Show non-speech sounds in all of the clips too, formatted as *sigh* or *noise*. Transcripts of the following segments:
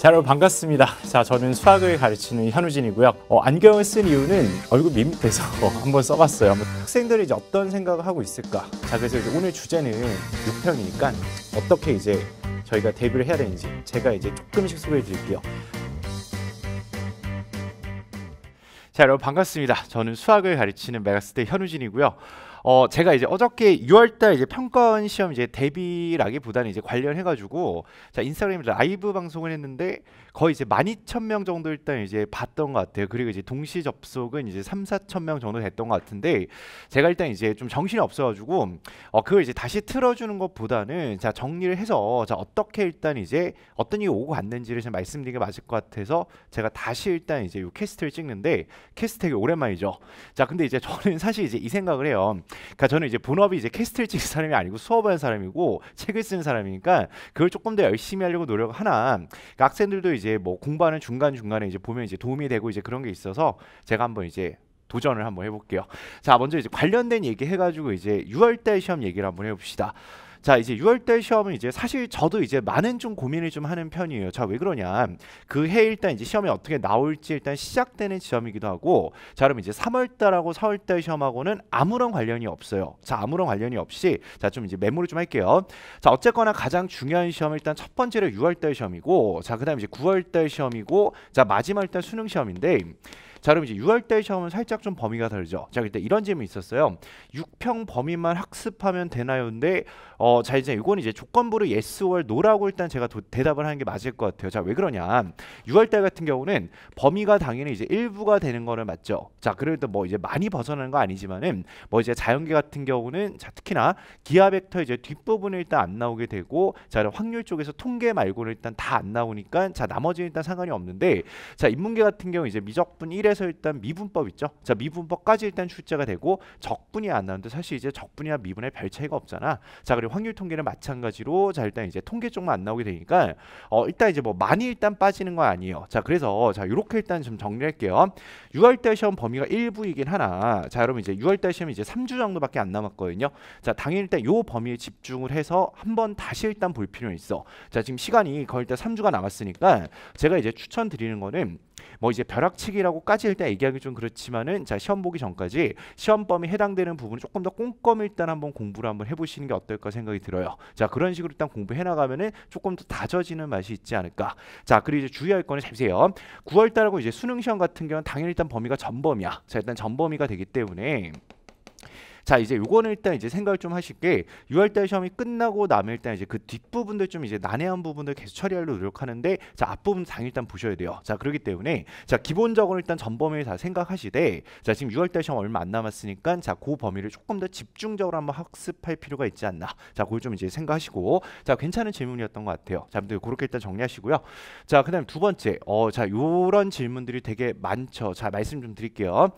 자 여러분 반갑습니다. 자 저는 수학을 가르치는 현우진이고요. 어, 안경을 쓴 이유는 얼굴 밋밋해서 *laughs* 한번 써봤어요. 학생들이 이제 어떤 생각을 하고 있을까? 자 그래서 이제 오늘 주제는 6편이니까 어떻게 이제 저희가 데뷔를 해야 되는지 제가 이제 조금씩 소개해 드릴게요. 자 여러분 반갑습니다. 저는 수학을 가르치는 메가스대 현우진이고요. 어 제가 이제 어저께 6월달 이제 평가원 시험 이제 대비라기보다는 이제 관련해가지고 자 인스타그램 라이브 방송을 했는데 거의 이제 12,000명 정도 일단 이제 봤던 것 같아요. 그리고 이제 동시 접속은 이제 3, 4,000명 정도 됐던 것 같은데 제가 일단 이제 좀 정신이 없어가지고 어 그걸 이제 다시 틀어주는 것보다는 자 정리를 해서 자 어떻게 일단 이제 어떤 일이 오고 갔는지를 좀 말씀드리게 맞을 것 같아서 제가 다시 일단 이제 이 캐스트를 찍는데 캐스트 되게 오랜만이죠. 자 근데 이제 저는 *laughs* 사실 이제 이 생각을 해요. 그러니까 저는 이제 본업이 이제 캐스트를 찍는 *laughs* 사람이 아니고 수업하는 사람이고 책을 쓰는 사람이니까 그걸 조금 더 열심히 하려고 노력하나 그러니까 학생들도 이제 뭐 공부하는 중간 중간에 이제 보면 이제 도움이 되고 이제 그런 게 있어서 제가 한번 이제 도전을 한번 해볼게요. 자 먼저 이제 관련된 얘기 해가지고 이제 6월달 시험 얘기를 한번 해봅시다. 자 이제 6월달 시험은 이제 사실 저도 이제 많은 좀 고민을 좀 하는 편이에요. 자 왜 그러냐? 그 해 일단 이제 시험이 어떻게 나올지 일단 시작되는 시험이기도 하고, 자 그럼 이제 3월달하고 4월달 시험하고는 아무런 관련이 없어요. 자 아무런 관련이 없이 자 좀 이제 메모를 좀 할게요. 자 어쨌거나 가장 중요한 시험 일단 첫 번째로 6월달 시험이고, 자 그다음 이제 9월달 시험이고, 자 마지막 일단 수능 시험인데. 자 그럼 이제 6월달 시험은 살짝 좀 범위가 다르죠. 자 그때 이런 질문이 있었어요. 6평 범위만 학습하면 되나요근데 어, 어, 자 이제 이건 이제 조건부로 yes or no라고 일단 제가 도, 대답을 하는 게 맞을 것 같아요. 자 왜 그러냐? 6월달 같은 경우는 범위가 당연히 이제 일부가 되는 거는 맞죠. 자 그래도 뭐 이제 많이 벗어나는 거 아니지만은 뭐 이제 자연계 같은 경우는 자 특히나 기하 벡터 이제 뒷부분에 일단 안 나오게 되고 자 확률 쪽에서 통계 말고는 일단 다 안 나오니까 자 나머지는 일단 상관이 없는데 자 인문계 같은 경우 이제 미적분 1에서 일단 미분법 있죠. 자 미분법까지 일단 출제가 되고 적분이 안 나오는데 사실 이제 적분이나 미분의 별 차이가 없잖아. 자 그리고 확률 통계는 마찬가지로 자 일단 이제 통계 쪽만 안 나오게 되니까 어 일단 이제 뭐 많이 일단 빠지는 건 아니에요. 자 그래서 자 이렇게 일단 좀 정리할게요. 6월달 시험 범위가 일부이긴 하나 자 여러분 이제 6월달 시험이 이제 3주 정도밖에 안 남았거든요. 자 당연히 일단 요 범위에 집중을 해서 한번 다시 일단 볼 필요는 있어. 자 지금 시간이 거의 일단 3주가 남았으니까 제가 이제 추천드리는 거는 뭐 이제 벼락치기라고까지 일단 얘기하기 좀 그렇지만은 자 시험 보기 전까지 시험 범위 해당되는 부분을 조금 더 꼼꼼히 일단 한번 공부를 한번 해보시는 게 어떨까 생각이 들어요. 자 그런 식으로 일단 공부해 나가면은 조금 더 다져지는 맛이 있지 않을까. 자 그리고 이제 주의할 거는 잘 보세요. 9월달하고 이제 수능 시험 같은 경우는 당연히 일단 범위가 전범위야. 자 일단 전범위가 되기 때문에. 자 이제 요거는 일단 이제 생각을 좀 하실게 6월달 시험이 끝나고 나면 일단 이제 그 뒷부분들 좀 이제 난해한 부분들 계속 처리하려고 노력하는데 자 앞부분 당 일단 보셔야 돼요 자 그렇기 때문에 자 기본적으로 일단 전 범위를 다 생각하시되 자 지금 6월달 시험 얼마 안 남았으니까 자 그 범위를 조금 더 집중적으로 한번 학습할 필요가 있지 않나 자 그걸 좀 이제 생각하시고 자 괜찮은 질문이었던 것 같아요 자 아무튼 그렇게 일단 정리하시고요 자 그다음 두 번째 어 자 요런 질문들이 되게 많죠 자 말씀 좀 드릴게요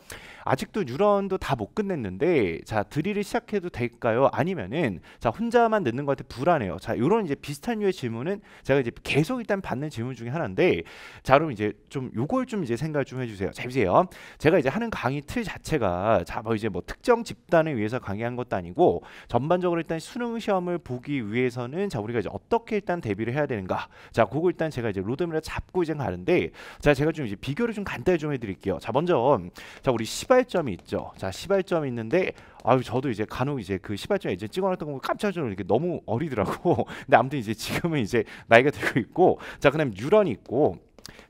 아직도 뉴런도 다 못 끝냈는데 자 드릴을 시작해도 될까요? 아니면은 자 혼자만 넣는 것 같아 불안해요. 자 이런 이제 비슷한 류의 질문은 제가 이제 계속 일단 받는 질문 중에 하나인데 자 그럼 이제 좀 요걸 좀 이제 생각 좀 해주세요. 자 보세요. 제가 이제 하는 강의 틀 자체가 자 뭐 이제 뭐 특정 집단을 위해서 강의한 것도 아니고 전반적으로 일단 수능 시험을 보기 위해서는 자 우리가 이제 어떻게 일단 대비를 해야 되는가 자 그거 일단 제가 이제 로드맵을 잡고 이제 가는데 자 제가 좀 이제 비교를 좀 간단히 좀 해드릴게요. 자 먼저 자 우리 시발점이 있죠. 자 시발점이 있는데 아유 저도 이제 간혹 이제 그 시발점에 이제 찍어놨던 거 깜짝 놀 이렇게 너무 어리더라고. *laughs* 근데 아무튼 이제 지금은 이제 나이가 들고 있고 자 그다음 에 유런이 있고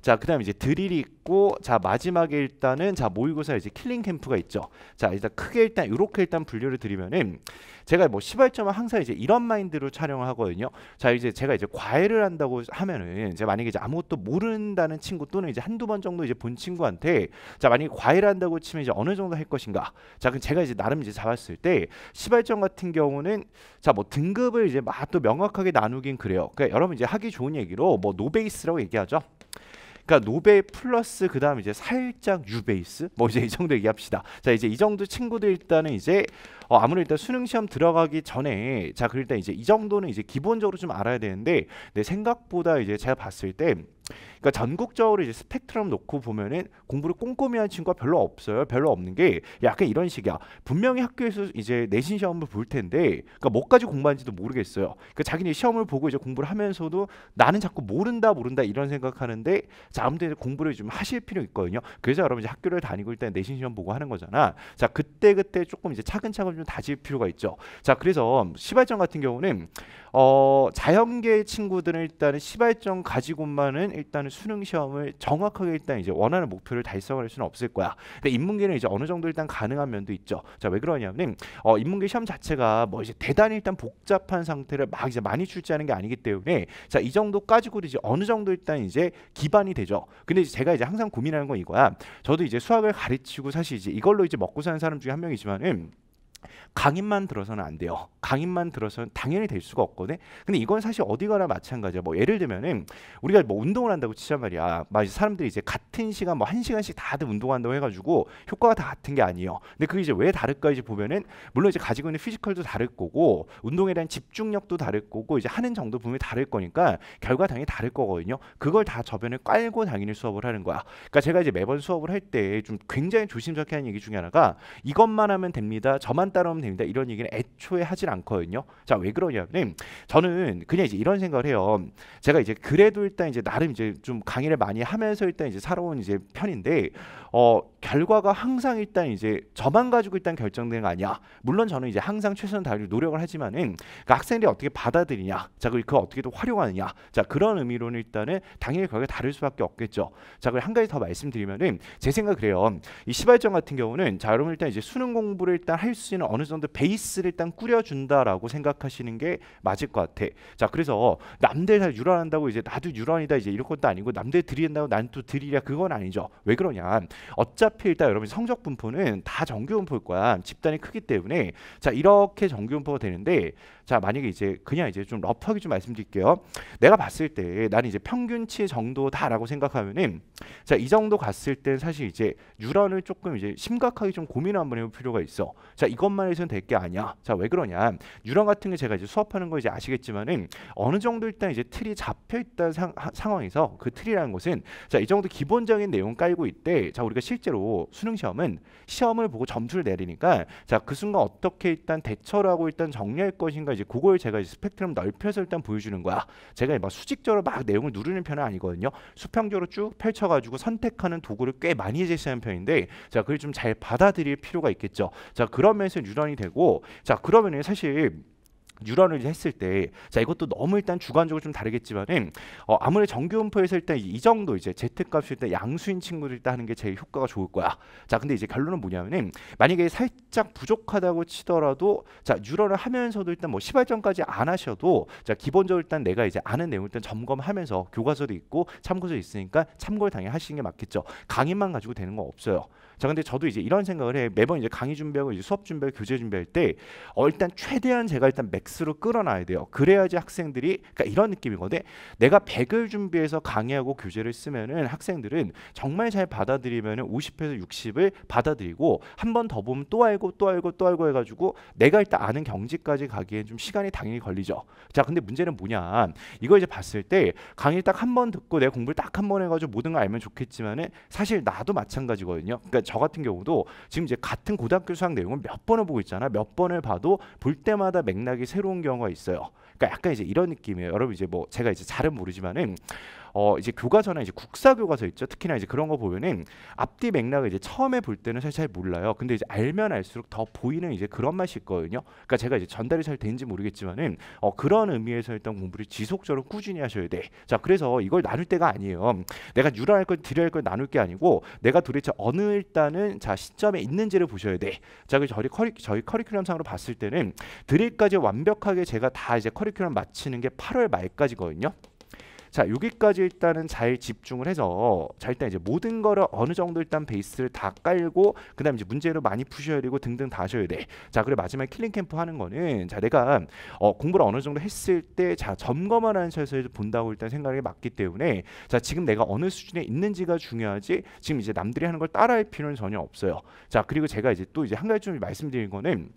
자, 그다음 이제 드릴이 있고 자, 마지막에 일단은 자, 모의고사 이제 킬링 캠프가 있죠. 자, 일단 크게 일단 이렇게 일단 분류를 드리면은 제가 뭐 시발점은 항상 이제 이런 마인드로 촬영을 하거든요. 자, 이제 제가 이제 과외를 한다고 하면은 제가 만약에 이제 아무것도 모른다는 친구 또는 이제 한두 번 정도 이제 본 친구한테 자, 만약에 과외를 한다고 치면 이제 어느 정도 할 것인가? 자, 그럼 제가 이제 나름 이제 잡았을 때 시발점 같은 경우는 자, 뭐 등급을 이제 막 또 명확하게 나누긴 그래요. 그러니까 여러분 이제 하기 좋은 얘기로 뭐 노베이스라고 얘기하죠. 그러니까 노베 플러스 그다음 이제 살짝 유베이스 뭐 이제 이 정도 얘기합시다. 자 이제 이 정도 친구들 일단은 이제 어, 아무래도 일단 수능 시험 들어가기 전에 자그 일단 이제 이 정도는 이제 기본적으로 좀 알아야 되는데 내 생각보다 이제 제가 봤을 때 그러니까 전국적으로 이제 스펙트럼 놓고 보면은 공부를 꼼꼼히 한 친구가 별로 없어요. 별로 없는 게 약간 이런 식이야. 분명히 학교에서 이제 내신 시험을 볼 텐데, 그러니까 뭐까지 공부한지도 모르겠어요. 그러니까 자기는 시험을 보고 이제 공부를 하면서도 나는 자꾸 모른다 모른다 이런 생각하는데, 자 아무튼 공부를 좀 하실 필요 있거든요. 그래서 여러분 이제 학교를 다니고 일단 내신 시험 보고 하는 거잖아. 자 그때 그때 조금 이제 차근차근 좀 다질 필요가 있죠. 자 그래서 시발점 같은 경우는 어 자연계 친구들은 일단은 시발점 가지고만은 일단은 수능 시험을 정확하게 일단 이제 원하는 목표를 달성할 수는 없을 거야. 근데 인문계는 이제 어느 정도 일단 가능한 면도 있죠. 자왜 그러냐면 어, 인문계 시험 자체가 뭐 이제 대단히 일단 복잡한 상태를 막 이제 많이 출제하는 게 아니기 때문에 자이정도까지고 이제 어느 정도 일단 이제 기반이 되죠. 근데 이제 제가 이제 항상 고민하는 건 이거야. 저도 이제 수학을 가르치고 사실 이제 이걸로 이제 먹고 사는 사람 중에 한 명이지만은 강인만 들어서는 안 돼요. 강인만 들어서는 당연히 될 수가 없거든. 근데 이건 사실 어디 가나 마찬가지야. 뭐 예를 들면은 우리가 뭐 운동을 한다고 치자 말이야. 막 사람들이 이제 같은 시간 뭐 한 시간씩 다들 운동한다고 해가지고 효과가 다 같은 게 아니에요. 근데 그게 이제 왜 다를까 이제 보면은 물론 이제 가지고 있는 피지컬도 다를 거고 운동에 대한 집중력도 다를 거고 이제 하는 정도 분명히 다를 거니까 결과 당연히 다를 거거든요. 그걸 다 저변에 깔고 당연히 수업을 하는 거야. 그러니까 제가 이제 매번 수업을 할 때 좀 굉장히 조심스럽게 하는 얘기 중에 하나가 이것만 하면 됩니다. 저만 따라오면 됩니다. 이런 얘기는 애초에 하질 않거든요. 자, 왜 그러냐면 네. 저는 그냥 이제 이런 생각을 해요. 제가 이제 그래도 일단 이제 나름 이제 좀 강의를 많이 하면서 일단 이제 살아온 이제 편인데 어 결과가 항상 일단 이제 저만 가지고 일단 결정되는 거 아니야. 물론 저는 이제 항상 최선을 다하려 노력을 하지만은 그 학생들이 어떻게 받아들이냐. 자, 그걸 그 어떻게 또 활용하느냐. 자, 그런 의미로는 일단은 당연히 결과가 다를 수밖에 없겠죠. 자, 그리고 한 가지 더 말씀드리면은 제 생각 그래요. 이 시발점 같은 경우는 자, 여러분 일단 이제 수능 공부를 일단 할 수 있는 때는 어느 정도 베이스를 일단 꾸려준다라고 생각하시는 게 맞을 것 같아. 자, 그래서 남들 다 유란한다고 이제 나도 유란이다 이제 이런 것도 아니고 남들 들이다고난또 들이랴 그건 아니죠. 왜 그러냐? 어차피 일단 여러분 성적 분포는 다 정규 분포일 거야. 집단이 크기 때문에 자 이렇게 정규 분포가 되는데 자 만약에 이제 그냥 이제 좀 러프하게 좀 말씀드릴게요. 내가 봤을 때 나는 이제 평균치 정도다라고 생각하면은 자 이 정도 갔을 때 사실 이제 유런을 조금 이제 심각하게 좀 고민을 한번 해볼 필요가 있어. 자 이것만 해서는 될게 아니야. 자 왜 그러냐? 유런 같은 게 제가 이제 수업하는 거 이제 아시겠지만은 어느 정도 일단 이제 틀이 잡혀 있다 상, 황에서그 틀이라는 것은 자 이 정도 기본적인 내용 깔고 있대. 자 우리가 실제로 수능 시험은 시험을 보고 점수를 내리니까 자 그 순간 어떻게 일단 대처를 하고 일단 정리할 것인가 이제 이제 그걸 제가 이제 스펙트럼 넓혀서 일단 보여주는 거야. 제가 막 수직적으로 막 내용을 누르는 편은 아니거든요. 수평적으로 쭉 펼쳐가지고 선택하는 도구를 꽤 많이 제시하는 편인데 자 그걸 좀 잘 받아들일 필요가 있겠죠. 자 그러면서 유전이 되고 자그러면 사실 뉴런을 했을 때, 자 이것도 너무 일단 주관적으로 좀 다르겠지만은 어, 아무래도 정규음포에서 일단 이 정도 이제 재테값이 일단 양수인 친구들 일단 하는 게 제일 효과가 좋을 거야. 자 근데 이제 결론은 뭐냐면은 만약에 살짝 부족하다고 치더라도 자 뉴런을 하면서도 일단 뭐 시발점까지 안 하셔도 자 기본적으로 일단 내가 이제 아는 내용 일단 점검하면서 교과서도 있고 참고서 있으니까 참고를 당연히 하시는 게 맞겠죠. 강의만 가지고 되는 건 없어요. 자, 근데 저도 이제 이런 생각을 해. 매번 이제 강의 준비하고 이제 수업 준비하고 교재 준비할 때 어, 일단 최대한 제가 일단 맥스로 끌어놔야 돼요. 그래야지 학생들이 그러니까 이런 느낌이거든. 내가 100을 준비해서 강의하고 교재를 쓰면은 학생들은 정말 잘 받아들이면은 50에서 60을 받아들이고 한 번 더 보면 또 알고 또 알고 또 알고 해 가지고 내가 일단 아는 경지까지 가기엔 좀 시간이 당연히 걸리죠. 자, 근데 문제는 뭐냐? 이거 이제 봤을 때 강의 를딱 한 번 듣고 내 공부를 딱 한 번해 가지고 모든 걸 알면 좋겠지만은 사실 나도 마찬가지거든요. 그러니까 저 같은 경우도 지금 이제 같은 고등학교 수학 내용을 몇 번을 보고 있잖아. 몇 번을 봐도 볼 때마다 맥락이 새로운 경우가 있어요. 그러니까 약간 이제 이런 느낌이에요. 여러분 이제 뭐 제가 이제 잘은 모르지만은 어 이제 교과서나 이제 국사 교과서 있죠. 특히나 이제 그런 거 보면은 앞뒤 맥락을 이제 처음에 볼 때는 사실 잘 몰라요. 근데 이제 알면 알수록 더 보이는 이제 그런 맛이 있거든요. 그러니까 제가 이제 전달이 잘되는지 모르겠지만은 어 그런 의미에서 일단 공부를 지속적으로 꾸준히 하셔야 돼. 자, 그래서 이걸 나눌 때가 아니에요. 내가 유라할 걸 드려야 할 걸 나눌 게 아니고 내가 도대체 어느 일단은 자 시점에 있는지를 보셔야 돼. 자, 그 저희 커리 저희 커리큘럼상으로 봤을 때는 드릴까지 완벽하게 제가 다 이제 커리큘럼 마치는 게 8월 말까지거든요. 자 여기까지 일단은 잘 집중을 해서 자 일단 이제 모든 거를 어느 정도 일단 베이스를 다 깔고 그 다음 에 이제 문제를 많이 푸셔야 되고 등등 다 하셔야 돼 자 그리고 마지막에 킬링 캠프 하는 거는 자 내가 어, 공부를 어느 정도 했을 때 자 점검을 하는 차에서 본다고 일단 생각이 맞기 때문에 자 지금 내가 어느 수준에 있는지가 중요하지 지금 이제 남들이 하는 걸 따라할 필요는 전혀 없어요 자 그리고 제가 이제 또 이제 한 가지 좀 말씀드린 거는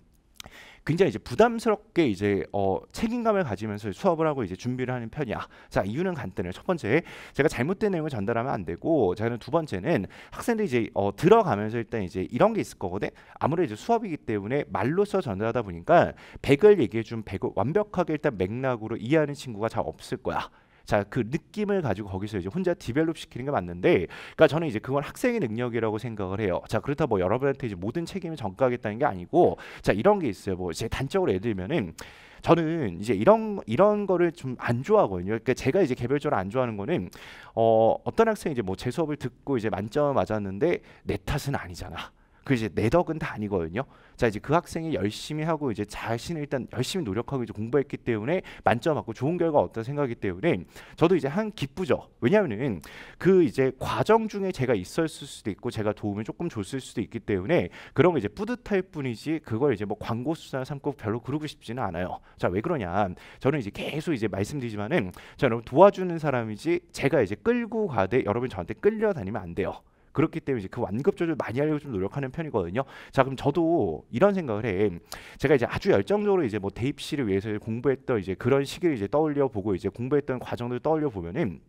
굉장히 이제 부담스럽게 이제 어, 책임감을 가지면서 수업을 하고 이제 준비를 하는 편이야. 자 이유는 간단해요. 첫 번째 제가 잘못된 내용을 전달하면 안 되고 저는 두 번째는 학생들이 이제 어, 들어가면서 일단 이제 이런 게 있을 거거든. 아무래도 이제 수업이기 때문에 말로써 전달하다 보니까 100을 얘기해 준 100을 완벽하게 일단 맥락으로 이해하는 친구가 잘 없을 거야. 자, 그 느낌을 가지고 거기서 이제 혼자 디벨롭 시키는 게 맞는데 그러니까 저는 이제 그걸 학생의 능력이라고 생각을 해요. 자, 그렇다 뭐 여러분한테 이제 모든 책임을 전가하겠다는 게 아니고 자, 이런 게 있어요. 뭐 이제 단적으로 예를 들면은 저는 이제 이런 이런 거를 좀 안 좋아하거든요. 그러니까 제가 이제 개별적으로 안 좋아하는 거는 어, 어떤 학생이 이제 뭐 제 수업을 듣고 이제 만점을 맞았는데 내 탓은 아니잖아. 그 이제 내 덕은 다 아니거든요. 자 이제 그 학생이 열심히 하고 이제 자신을 일단 열심히 노력하고 이제 공부했기 때문에 만점 맞고 좋은 결과 얻다 생각이기 때문에 저도 이제 한 기쁘죠. 왜냐하면은 그 이제 과정 중에 제가 있었을 수도 있고 제가 도움을 조금 줬을 수도 있기 때문에 그런 거 이제 뿌듯할 뿐이지 그걸 이제 뭐 광고 수사 삼고 별로 그러고 싶지는 않아요. 자 왜 그러냐? 저는 이제 계속 이제 말씀드리지만은 자 여러분 도와주는 사람이지 제가 이제 끌고 가되 여러분 저한테 끌려다니면 안 돼요. 그렇기 때문에 이제 그 완급 조절 많이 하려고 좀 노력하는 편이거든요. 자 그럼 저도 이런 생각을 해. 제가 이제 아주 열정적으로 이제 뭐 대입시를 위해서 공부했던 이제 그런 시기를 이제 떠올려 보고 이제 공부했던 과정들을 떠올려 보면은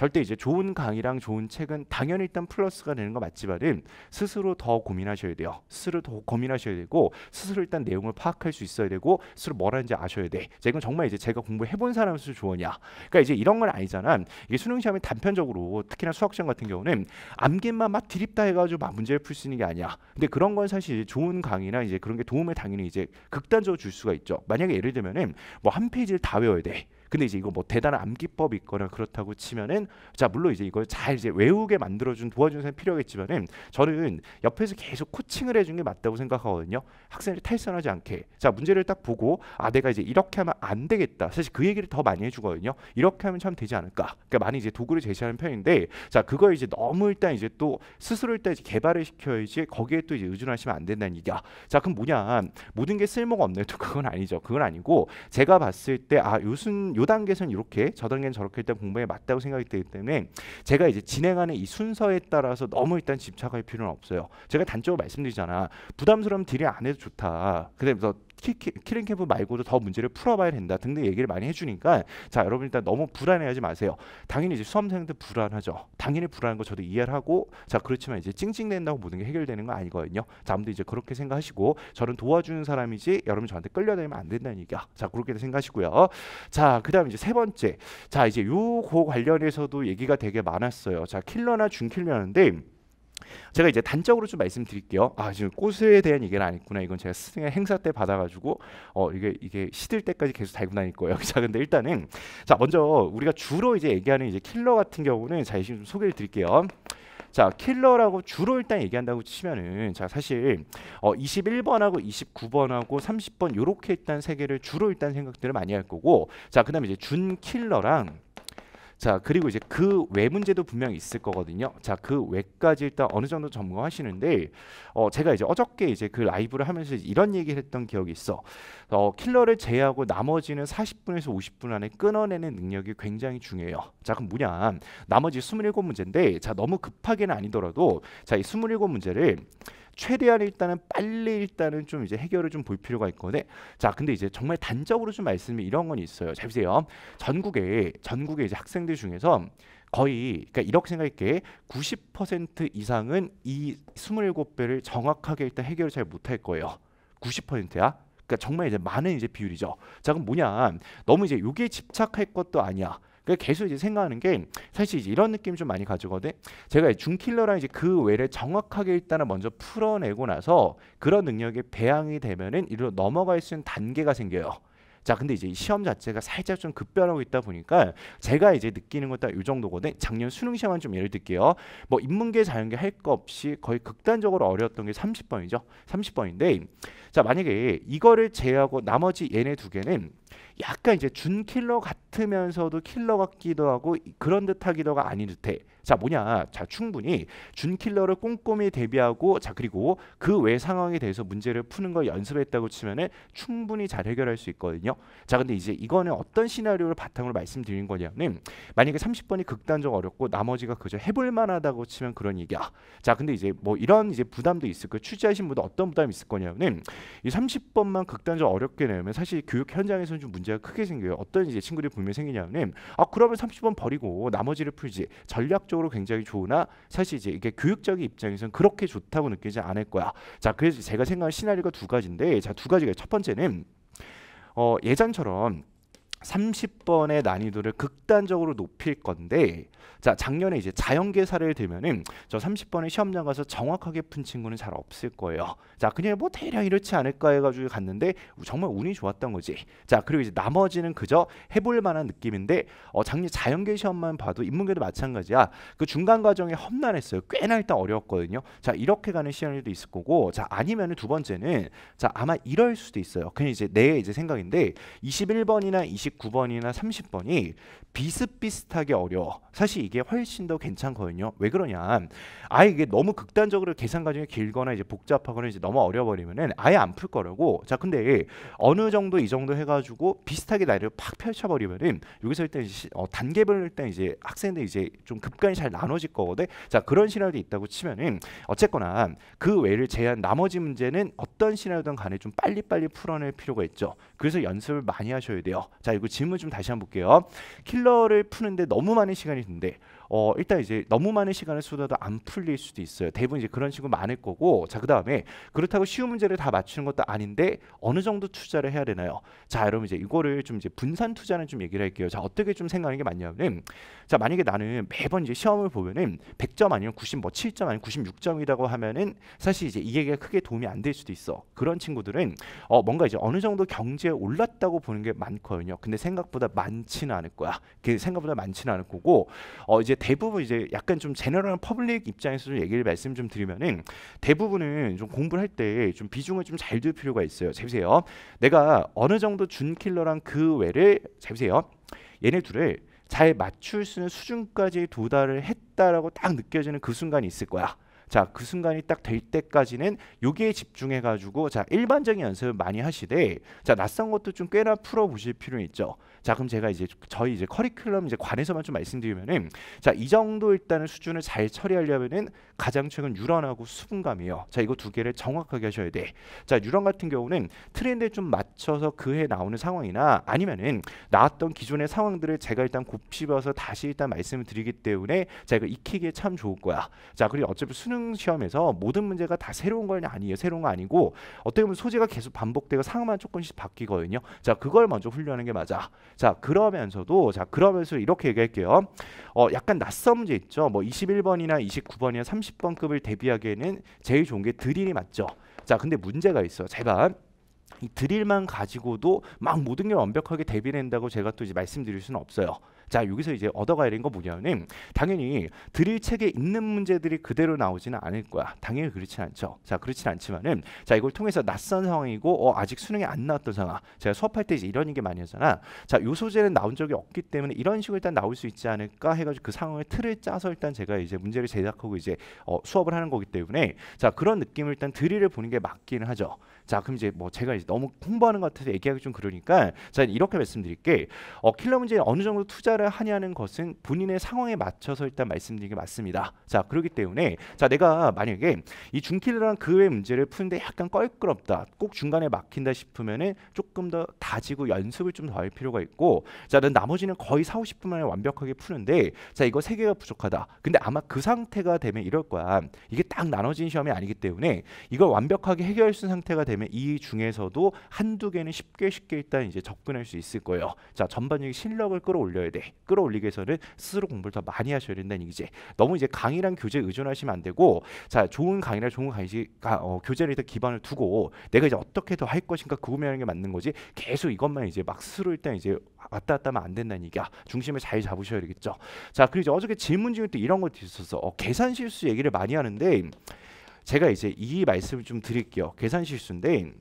절대 이제 좋은 강의랑 좋은 책은 당연히 일단 플러스가 되는 거 맞지만은 스스로 더 고민하셔야 돼요. 스스로 더 고민하셔야 되고 스스로 일단 내용을 파악할 수 있어야 되고 스스로 뭘 하는지 아셔야 돼. 자, 이건 정말 이제 제가 공부해 본 사람 으로서 좋으냐. 그러니까 이제 이런 건 아니잖아. 이게 수능 시험이 단편적으로 특히나 수학 시험 같은 경우는 암기만 막 드립다 해가지고 막 문제를 풀 수 있는 게 아니야. 근데 그런 건 사실 좋은 강의나 이제 그런 게 도움을 당연히 이제 극단적으로 줄 수가 있죠. 만약에 예를 들면은 뭐 한 페이지를 다 외워야 돼. 근데 이제 이거 뭐 대단한 암기법이 있거나 그렇다고 치면은 자 물론 이제 이걸 잘 이제 외우게 만들어준 도와주는 사람이 필요하겠지만은 저는 옆에서 계속 코칭을 해준 게 맞다고 생각하거든요. 학생을 탈선하지 않게 자 문제를 딱 보고 아 내가 이제 이렇게 하면 안 되겠다. 사실 그 얘기를 더 많이 해주거든요. 이렇게 하면 참 되지 않을까. 그러니까 많이 이제 도구를 제시하는 편인데 자 그거 이제 너무 일단 이제 또 스스로 일단 이제 개발을 시켜야지 거기에 또 이제 의존하시면 안 된다는 얘기야. 자 그럼 뭐냐 모든 게 쓸모가 없네또 그건 아니죠. 그건 아니고 제가 봤을 때 아 요순 요 단계에서는 이렇게 저 단계는 저렇게 일단 공부에 맞다고 생각이 되기 때문에 제가 이제 진행하는 이 순서에 따라서 너무 일단 집착할 필요는 없어요. 제가 단적으로 말씀드리잖아. 부담스러운 딜이 안 해도 좋다. 그래서 키링 캠프 말고도 더 문제를 풀어봐야 된다 등등 얘기를 많이 해주니까 자 여러분 일단 너무 불안해하지 마세요. 당연히 이제 수험생들 불안하죠. 당연히 불안한 거 저도 이해를 하고 자 그렇지만 이제 찡찡댄다고 모든 게 해결되는 거 아니거든요. 자 아무튼 이제 그렇게 생각하시고 저는 도와주는 사람이지 여러분 저한테 끌려다니면 안 된다는 얘기야. 자 그렇게 생각하시고요. 자 그다음 이제 세 번째 자 이제 요거 관련해서도 얘기가 되게 많았어요. 자 킬러나 준킬러인데 제가 이제 단적으로 좀 말씀드릴게요. 아 지금 꽃에 대한 얘기는 아니구나. 이건 제가 스승의 행사 때 받아가지고 어 이게 이게 시들 때까지 계속 달고 다닐 거예요. *laughs* 자 근데 일단은 자 먼저 우리가 주로 이제 얘기하는 이제 킬러 같은 경우는 자 이제 좀 소개를 드릴게요. 자 킬러라고 주로 일단 얘기한다고 치면은 자 사실 어, 21번하고 29번하고 30번 요렇게 일단 세 개를 주로 일단 생각들을 많이 할 거고 자 그다음에 이제 준 킬러랑 자 그리고 이제 그 외 문제도 분명히 있을 거거든요. 자 그 외까지 일단 어느 정도 전문하시는데 어, 제가 이제 어저께 이제 그 라이브를 하면서 이런 얘기를 했던 기억이 있어. 어, 킬러를 제외하고 나머지는 40분에서 50분 안에 끊어내는 능력이 굉장히 중요해요. 자 그럼 뭐냐? 나머지 27문제인데 자 너무 급하게는 아니더라도 자 이 27문제를 최대한 일단은 빨리 일단은 좀 이제 해결을 좀 볼 필요가 있거든. 자, 근데 이제 정말 단적으로 좀 말씀이 이런 건 있어요. 잘 보세요. 전국에 전국에 이제 학생들 중에서 거의 그러니까 이렇게 생각할게 90% 이상은 이 27배를 정확하게 일단 해결을 잘 못할 거예요. 90%야. 그러니까 정말 이제 많은 이제 비율이죠. 자 그럼 뭐냐? 너무 이제 여기에 집착할 것도 아니야. 계속 이제 생각하는 게 사실 이제 이런 느낌 좀 많이 가지거든. 제가 중킬러랑 이제 그 외를 정확하게 일단은 먼저 풀어내고 나서 그런 능력이 배양이 되면은 이로 넘어갈 수 있는 단계가 생겨요. 자 근데 이제 시험 자체가 살짝 좀 급변하고 있다 보니까 제가 이제 느끼는 것딱이 정도거든 작년 수능 시험만 좀 예를 들게요 뭐 인문계 자연계 할 거 없이 거의 극단적으로 어려웠던 게 30번이죠 30번인데 자 만약에 이거를 제외하고 나머지 얘네 두 개는 약간 이제 준킬러 같으면서도 킬러 같기도 하고 그런 듯하기도가 아닌 듯해. 자 뭐냐? 자 충분히 준킬러를 꼼꼼히 대비하고 자 그리고 그 외 상황에 대해서 문제를 푸는 걸 연습했다고 치면은 충분히 잘 해결할 수 있거든요. 자 근데 이제 이거는 어떤 시나리오를 바탕으로 말씀드린 거냐면 만약에 30번이 극단적 어렵고 나머지가 그저 해볼 만하다고 치면 그런 얘기야. 자 근데 이제 뭐 이런 이제 부담도 있을 거예 취재하신 분도 어떤 부담이 있을 거냐면은 이 30번만 극단적으로 어렵게 내면 사실 교육 현장에서는 좀 문제가 크게 생겨요. 어떤 이제 친구들이 분명히 생기냐면 아 그러면 30번 버리고 나머지를 풀지 전략적으로 굉장히 좋으나 사실 이제 이게 교육적인 입장에서는 그렇게 좋다고 느끼지 않을 거야. 자 그래서 제가 생각한 시나리오가 두 가지인데 자두 가지가 첫 번째는 어, 예전처럼 30번의 난이도를 극단적으로 높일 건데 자 작년에 이제 자연계사를 들면은 저 30번의 시험장 가서 정확하게 푼 친구는 잘 없을 거예요 자 그냥 뭐 대략 이렇지 않을까 해가지고 갔는데 정말 운이 좋았던 거지 자 그리고 이제 나머지는 그저 해볼 만한 느낌인데 어 작년 자연계 시험만 봐도 인문계도 마찬가지야 그 중간 과정에 험난했어요 꽤나 일단 어려웠거든요 자 이렇게 가는 시험도 있을 거고 자 아니면은 두 번째는 자 아마 이럴 수도 있어요 그냥 이제 내 이제 생각인데 21번이나 20 29번이나 30번이 비슷비슷하게 어려워. 사실 이게 훨씬 더 괜찮거든요. 왜 그러냐? 아예 이게 너무 극단적으로 계산 과정이 길거나 이제 복잡하거나 이제 너무 어려 워 버리면은 아예 안 풀 거라고. 자, 근데 어느 정도 이 정도 해 가지고 비슷하게 나이를 팍 펼쳐 버리면은 여기서 일단 어, 단계별로 일단 이제 학생들 이제 좀 급간이 잘 나눠질 거거든. 자, 그런 시나리오도 있다고 치면은 어쨌거나 그 외를 제한 나머지 문제는 어떤 시나리오든 간에 좀 빨리빨리 풀어낼 필요가 있죠. 그래서 연습을 많이 하셔야 돼요. 자, 되고 질문 좀 다시 한번 볼게요. 킬러를 푸는데 너무 많은 시간이 든는데 어, 일단 이제 너무 많은 시간을 쏟아도 안 풀릴 수도 있어요. 대부분 이제 그런 식으로 많을 거고 자 그다음에 그렇다고 쉬운 문제를 다 맞추는 것도 아닌데 어느 정도 투자를 해야 되나요? 자 여러분 이제 이거를 좀 이제 분산 투자는 좀 얘기를 할게요. 자 어떻게 좀 생각하는 게 맞냐면은 자 만약에 나는 매번 이제 시험을 보면은 100점 아니면 90 뭐 7점 아니면 96점이라고 하면은 사실 이제 이 얘기가 크게 도움이 안 될 수도 있어. 그런 친구들은 어 뭔가 이제 어느 정도 경제에 올랐다고 보는 게 많거든요. 근데 생각보다 많지는 않을 거야. 그 생각보다 많지는 않을 거고 어 이제 대부분 이제 약간 좀 제너럴한 퍼블릭 입장에서 좀 얘기를 말씀 좀 드리면은 대부분은 좀 공부를 할 때 좀 비중을 좀잘둘 필요가 있어요. 잘 보세요. 내가 어느 정도 준 킬러랑 그 외를 잘 보세요. 얘네 둘을 잘 맞출 수 있는 수준까지 도달을 했다라고 딱 느껴지는 그 순간이 있을 거야. 자, 그 순간이 딱 될 때까지는 여기에 집중해 가지고 자, 일반적인 연습을 많이 하시되 자, 낯선 것도 좀 꽤나 풀어 보실 필요는 있죠. 자 그럼 제가 이제 저희 이제 커리큘럼 이제 관해서만 좀 말씀드리면은 자 이 정도 일단은 수준을 잘 처리하려면은 가장 최근 유런하고 수분감이요. 자 이거 두 개를 정확하게 하셔야 돼. 자 유런 같은 경우는 트렌드에 좀 맞춰서 그해 나오는 상황이나 아니면은 나왔던 기존의 상황들을 제가 일단 곱씹어서 다시 일단 말씀을 드리기 때문에 제가 익히기에 참 좋을 거야. 자 그리고 어차피 수능 시험에서 모든 문제가 다 새로운 건 아니에요. 새로운 거 아니고 어떻게 보면 소재가 계속 반복되고 상황만 조금씩 바뀌거든요. 자 그걸 먼저 훈련하는 게 맞아. 자 그러면서도 자 그러면서 이렇게 얘기할게요. 어 약간 낯선 문제 있죠. 뭐 21번이나 29번이나 30번급을 대비하기에는 제일 좋은 게 드릴이 맞죠. 자 근데 문제가 있어. 제가 이 드릴만 가지고도 막 모든 게 완벽하게 대비된다고 제가 또 이제 말씀드릴 수는 없어요. 자 여기서 이제 얻어가야 되는 거 뭐냐면 당연히 드릴 책에 있는 문제들이 그대로 나오지는 않을 거야. 당연히 그렇지 않죠. 자 그렇진 않지만은 자 이걸 통해서 낯선 상황이고 어, 아직 수능이안 나왔던 상황. 제가 수업할 때 이제 이런 게 많이 하잖아. 자 요 소재는 나온 적이 없기 때문에 이런 식으로 일단 나올 수 있지 않을까 해가지고 그 상황을 틀을 짜서 일단 제가 이제 문제를 제작하고 이제 어, 수업을 하는 거기 때문에 자 그런 느낌을 일단 드릴을 보는 게 맞기는 하죠. 자 그럼 이제 뭐 제가 이제 너무 홍보하는 것 같아서 얘기하기 좀 그러니까 자 이렇게 말씀드릴게 어, 킬러 문제에 어느 정도 투자를 하냐는 것은 본인의 상황에 맞춰서 일단 말씀드리는 게 맞습니다. 자 그렇기 때문에 자 내가 만약에 이 중킬러랑 그외 문제를 푸는데 약간 껄끄럽다 꼭 중간에 막힌다 싶으면은 조금 더 다지고 연습을 좀 더 할 필요가 있고 자난 나머지는 거의 4, 50분 만에 완벽하게 푸는데 자 이거 세 개가 부족하다 근데 아마 그 상태가 되면 이럴 거야 이게 딱 나눠진 시험이 아니기 때문에 이걸 완벽하게 해결할 수 있는 상태가 되면 때문에 이 중에서도 한두 개는 쉽게 쉽게 일단 이제 접근할 수 있을 거예요. 자, 전반적인 실력을 끌어올려야 돼. 끌어올리기 위해서는 스스로 공부를 더 많이 하셔야 된다는 얘기지. 너무 이제 강의랑 교재 의존하시면 안 되고 자, 좋은 강의나 좋은 강의 어, 교재를 일단 기반을 두고 내가 이제 어떻게 더 할 것인가 구매하는 게 맞는 거지. 계속 이것만 이제 막 스스로 일단 이제 왔다 갔다 하면 안 된다는 얘기야. 중심을 잘 잡으셔야 되겠죠. 자, 그리고 이제 어저께 질문 중에 또 이런 것도 있었어. 어, 계산 실수 얘기를 많이 하는데 제가 이제 이 말씀을 좀 드릴게요. 계산 실수인데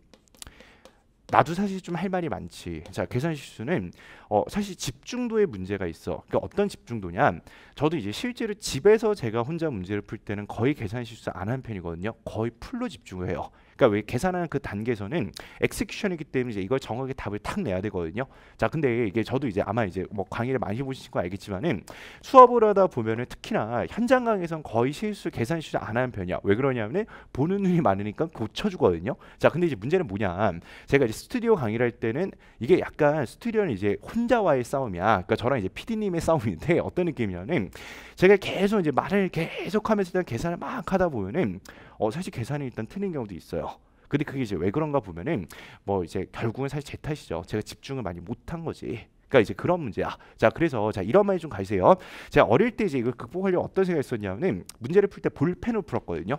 나도 사실 좀 할 말이 많지. 자, 계산 실수는 어, 사실 집중도에 문제가 있어. 그러니까 어떤 집중도냐? 저도 이제 실제로 집에서 제가 혼자 문제를 풀 때는 거의 계산 실수 안 한 편이거든요. 거의 풀로 집중을 해요. 그러니까 왜 계산하는 그 단계에서는 엑스큐션이기 때문에 이제 이걸 정확하게 답을 탁 내야 되거든요. 자, 근데 이게 저도 이제 아마 이제 뭐 강의를 많이 보신 친구 알겠지만은 수업을 하다 보면은 특히나 현장 강의에서는 거의 실수 계산 실수 안 하는 편이야. 왜 그러냐면은 보는 눈이 많으니까 고쳐주거든요. 자, 근데 이제 문제는 뭐냐? 제가 이제 스튜디오 강의를 할 때는 이게 약간 스튜디오는 이제 혼 혼자와의 싸움이야. 그러니까 저랑 이제 PD님의 싸움인데 어떤 느낌이냐면 제가 계속 이제 말을 계속하면서 일단 계산을 막 하다 보면은 어 사실 계산이 일단 틀린 경우도 있어요. 근데 그게 이제 왜 그런가 보면은 뭐 이제 결국은 사실 제 탓이죠. 제가 집중을 많이 못한 거지. 그러니까 이제 그런 문제야. 자, 그래서 자 이런 말이 좀 가세요. 제가 어릴 때 이제 이걸 극복하려고 어떤 생각이있었냐면은 문제를 풀 때 볼펜을 풀었거든요.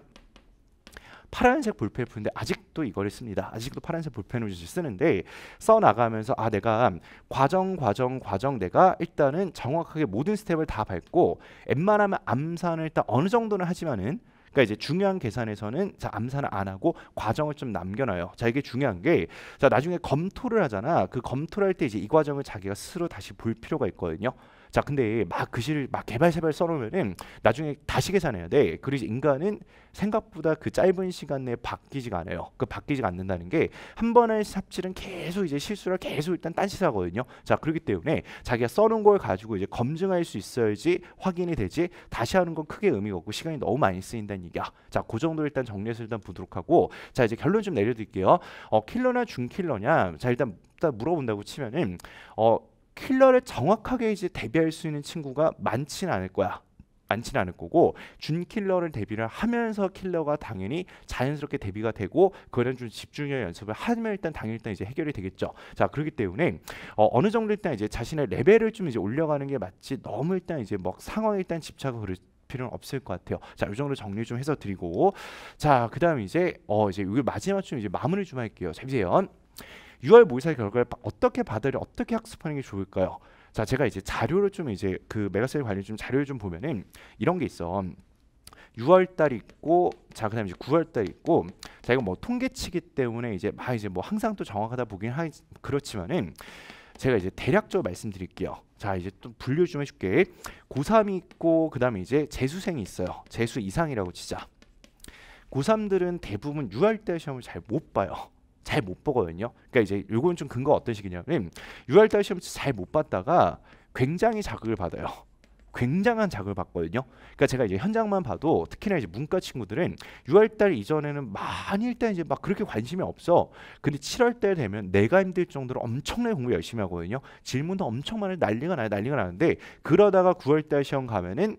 파란색 볼펜인데 아직도 이걸 씁니다. 아직도 파란색 볼펜을 쓰는데 써 나가면서 아 내가 과정 과정 과정 내가 일단은 정확하게 모든 스텝을 다 밟고 웬만하면 암산을 일단 어느 정도는 하지만은 그러니까 이제 중요한 계산에서는 자 암산을 안 하고 과정을 좀 남겨놔요. 자 이게 중요한 게 자 나중에 검토를 하잖아. 그 검토를 할 때 이제 이 과정을 자기가 스스로 다시 볼 필요가 있거든요. 자, 근데 막 글씨를 그 막 개발세발 써놓으면은 나중에 다시 계산해야 돼. 그리고 인간은 생각보다 그 짧은 시간 내에 바뀌지가 않아요. 그 바뀌지가 않는다는 게 한 번의 삽질은 계속 이제 실수를 계속 일단 딴짓하거든요. 자, 그렇기 때문에 자기가 써놓은 걸 가지고 이제 검증할 수 있어야지 확인이 되지 다시 하는 건 크게 의미가 없고 시간이 너무 많이 쓰인다는 얘기야. 자, 그 정도 일단 정리해서 일단 보도록 하고 자, 이제 결론 좀 내려드릴게요. 어, 킬러나 중킬러냐? 자, 일단 일단 물어본다고 치면은 어 킬러를 정확하게 이제 대비할 수 있는 친구가 많지는 않을 거야. 많지 않을 거고 준 킬러를 대비를 하면서 킬러가 당연히 자연스럽게 대비가 되고 그런 좀 집중력 연습을 하면 일단 당연히 일단 이제 해결이 되겠죠. 자 그렇기 때문에 어, 느 정도 일단 이제 자신의 레벨을 좀 이제 올려가는 게 맞지 너무 일단 이제 막 뭐 상황에 일단 집착을 그릴 필요는 없을 것 같아요. 자, 이 정도 정리 좀 해서 드리고 자, 그다음 이제 어 이제 여기 마지막 좀 이제 마무리 좀 할게요. 자, 보요 6월 모의사 결과를 어떻게 받으려 어떻게 학습하는 게 좋을까요? 자, 제가 이제 자료를 좀 이제 그 메가셀 관련 좀 자료를 좀 보면은 이런 게 있어. 6월 달 있고 자그다음 이제 9월 달 있고 자 이거 뭐 통계치기 때문에 이제 막 이제 뭐 항상 또 정확하다 보긴 하 그렇지만은 제가 이제 대략적으로 말씀드릴게요. 자 이제 좀 분류 좀 해줄게. 고3이 있고 그다음에 이제 재수생이 있어요. 재수 이상이라고 치자. 고3들은 대부분 6월 달 시험을 잘 못 봐요. 잘못 보거든요. 그러니까 이제 요건 좀 근거 어떤 식이냐면 6월달 시험 잘 못 봤다가 굉장히 자극을 받아요. *laughs* 굉장한 자극을 받거든요. 그러니까 제가 이제 현장만 봐도 특히나 이제 문과 친구들은 6월달 이전에는 많이 일단 이제 막 그렇게 관심이 없어. 근데 7월달 되면 내가 힘들 정도로 엄청나게 공부 열심히 하거든요. 질문도 엄청 많이 난리가 나요, 난리가 나는데 그러다가 9월달 시험 가면은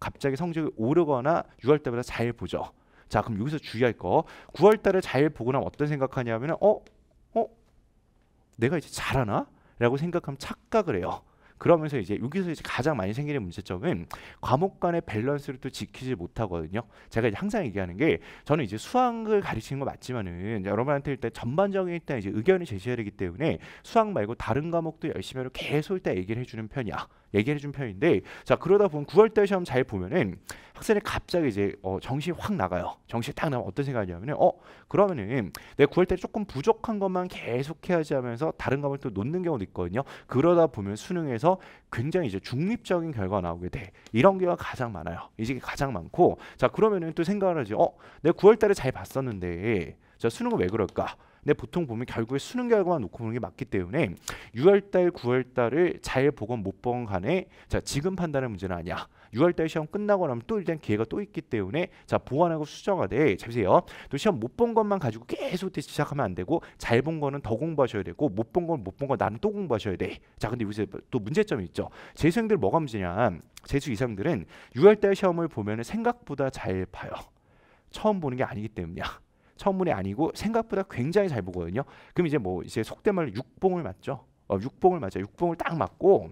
갑자기 성적이 오르거나 6월달보다 잘 보죠. 자 그럼 여기서 주의할 거9월달에잘 보고 나면 어떤 생각하냐면 어? 어? 내가 이제 잘하나? 라고 생각하면 착각을 해요. 그러면서 이제 여기서 이제 가장 많이 생기는 문제점은 과목 간의 밸런스를 또 지키지 못하거든요. 제가 이제 항상 얘기하는 게 저는 이제 수학을 가르치는 거 맞지만은 여러분한테 일단 전반적인 일단 이제 의견을 제시해야 되기 때문에 수학 말고 다른 과목도 열심히 하고 계속 일단 얘기를 해주는 편이야. 얘기를 해준 편인데 자 그러다 보면 9월달 시험 잘 보면은 학생이 갑자기 이제 어, 정이확 나가요. 정신이딱 나면 어떤 생각이냐면은 어 그러면은 내 9월달에 조금 부족한 것만 계속 해야지 하면서 다른 과목을 또 놓는 경우도 있거든요. 그러다 보면 수능에서 굉장히 이제 중립적인 결과가 나오게 돼. 이런 경우가 가장 많아요. 이게 가장 많고 자 그러면은 또 생각을 하지 어내 9월달에 잘 봤었는데 자 수능은 왜 그럴까? 근데 보통 보면 결국에 수능 결과만 놓고 보는 게 맞기 때문에 6월달, 9월달을 잘 보건 못 보건 간에 자 지금 판단의 문제는 아니야. 6월달 시험 끝나고 나면 또 일단 기회가 또 있기 때문에 자 보완하고 수정하되 잘 보세요. 또 시험 못 본 것만 가지고 계속 시작하면 안 되고 잘 본 거는 더 공부하셔야 되고 못 본 건 못본거 나는 또 공부하셔야 돼. 자 근데 여기또 문제점이 있죠. 재수생들 뭐가 문제냐? 재수 이상들은 6월달 시험을 보면 생각보다 잘 봐요. 처음 보는 게 아니기 때문이야. 천문이 아니고 생각보다 굉장히 잘 보거든요. 그럼 이제 뭐 이제 속된 말로 육봉을 맞죠. 어, 육봉을 맞아. 육봉을 딱 맞고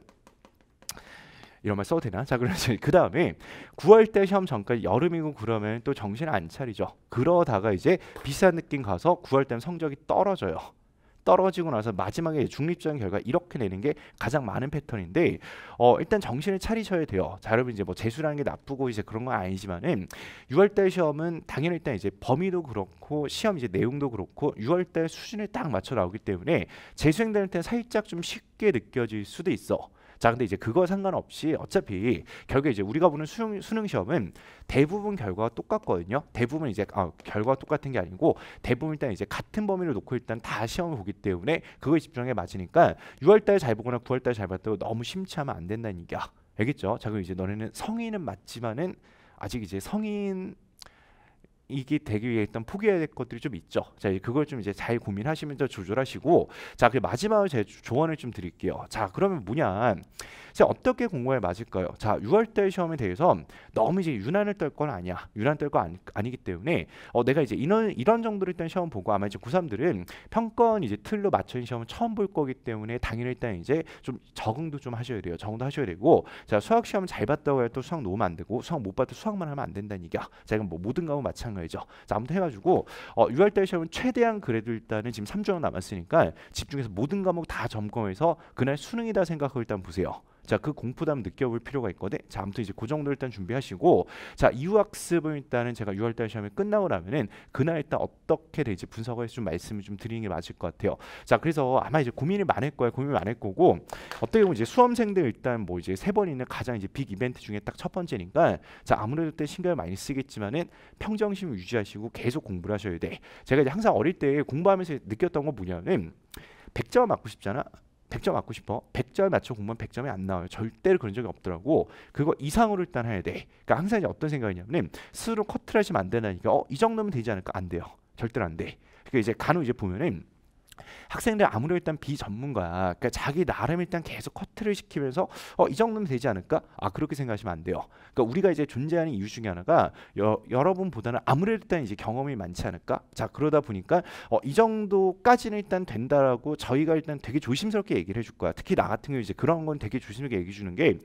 이런 말 써도 되나? 자 그래서 그 다음에 9월달 시험 전까지 여름이고 그러면 또 정신 안 차리죠. 그러다가 이제 비싼 느낌 가서 9월달 성적이 떨어져요. 떨어지고 나서 마지막에 중립적인 결과 이렇게 내는 게 가장 많은 패턴인데 어, 일단 정신을 차리셔야 돼요. 자, 여러분 이제 뭐 재수라는 게 나쁘고 이제 그런 건 아니지만은 6월달 시험은 당연히 일단 이제 범위도 그렇고 시험 이제 내용도 그렇고 6월달 수준에 딱 맞춰 나오기 때문에 재수생들한테 살짝 좀 쉽게 느껴질 수도 있어. 자, 근데 이제 그거 상관없이 어차피 결국에 이제 우리가 보는 수능, 수능 시험은 대부분 결과가 똑같거든요. 대부분 이제 아, 결과가 똑같은 게 아니고 대부분 일단 이제 같은 범위를 놓고 일단 다 시험을 보기 때문에 그거에 집중해 맞으니까 6월달 잘 보거나 9월달 잘 봤다고 너무 심취하면 안 된다는 얘기야. 알겠죠? 자, 그럼 이제 너네는 성인은 맞지만은 아직 이제 성인 이익이 되기 위해 일단 포기해야 될 것들이 좀 있죠. 자, 그걸 좀 이제 잘 고민하시면서 조절하시고, 자, 그 마지막으로 제 조언을 좀 드릴게요. 자, 그러면 뭐냐? 이 어떻게 공부에 맞을까요? 자, 6월달 시험에 대해서 너무 이제 유난을 떨건 아니야. 유난 떨건 아니, 기 때문에 어, 내가 이제 이런 이런 정도로 일단 시험 보고 아마 이제 고3들은 평권 이제 틀로 맞춘 시험은 처음 볼 거기 때문에 당연히 일단 이제 좀 적응도 좀 하셔야 돼요. 적응도 하셔야 되고, 자, 수학 시험 잘 봤다고 해도 수학 놓으면 안 되고 수학 못 봤다 수학만 하면 안 된다는 얘기야. 자, 이건 뭐 모든 과목 마찬가지. 마찬가지 자, 아무튼 해가지고 어, 6월 달 시험은 최대한 그래도 일단은 지금 3주간 남았으니까 집중해서 모든 과목 다 점검해서 그날 수능이다 생각하고 일단 보세요. 자그공포담 느껴볼 필요가 있거든. 자 아무튼 이제 그 정도 일단 준비하시고 자 이후 학습은 일단은 제가 6월달 시험에 끝나고 나면은 그날 일단 어떻게 될지 분석을 해서 좀 말씀을 좀 드리는 게 맞을 것 같아요. 자 그래서 아마 이제 고민이 많을 거예요. 고민이 많을 거고 어떻게 보면 이제 수험생들 일단 뭐 이제 세 번 있는 가장 이제 빅 이벤트 중에 딱 첫 번째니까 자 아무래도 때 신경을 많이 쓰겠지만은 평정심을 유지하시고 계속 공부를 하셔야 돼. 제가 이제 항상 어릴 때 공부하면서 느꼈던 건 뭐냐면 100점 맞고 싶잖아. 100점 맞고 싶어. 100점 맞춰 공부하면 100점이 안 나와요. 절대로 그런 적이 없더라고. 그거 이상으로 일단 해야 돼. 그러니까 항상 이제 어떤 생각이냐면 스스로 커트를 하시면 안 되나니까 어, 이 정도면 되지 않을까? 안 돼요. 절대로 안 돼. 그러니까 이제 간혹 이제 보면은 학생들 아무래도 일단 비전문가 그러니까 자기 나름 일단 계속 커트를 시키면서 어, 이 정도면 되지 않을까? 아 그렇게 생각하시면 안 돼요. 그러니까 우리가 이제 존재하는 이유 중에 하나가 여, 러분보다는 아무래도 일단 이제 경험이 많지 않을까? 자 그러다 보니까 어, 이 정도까지는 일단 된다라고 저희가 일단 되게 조심스럽게 얘기를 해줄 거야. 특히 나 같은 경우 이제 그런 건 되게 조심스럽게 얘기해 주는 게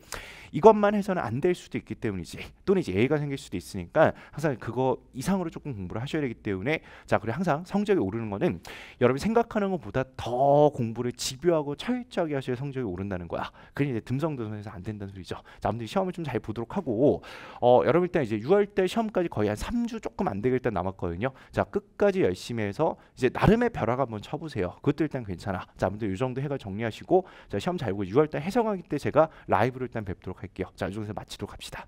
이것만 해서는 안 될 수도 있기 때문이지 또는 이제 예의가 생길 수도 있으니까 항상 그거 이상으로 조금 공부를 하셔야 되기 때문에 자 그리고 항상 성적이 오르는 거는 여러분이 생각하는 생각하는 것보다 더 공부를 집요하고 철저하게 하셔야 성적이 오른다는 거야. 그러 이제 듬성듬성해서 안 된다는 소리죠. 자, 아무튼 시험을 좀 잘 보도록 하고 어, 여러분 일단 이제 6월 때 시험까지 거의 한 3주 조금 안 되게 일단 남았거든요. 자, 끝까지 열심히 해서 이제 나름의 벼락 한번 쳐보세요. 그것도 일단 괜찮아. 자, 아무튼 이 정도 해가 정리하시고 자, 시험 잘 보고 6월 달 해성하기 때 제가 라이브로 일단 뵙도록 할게요. 자, 이 정도에서 마치도록 합시다.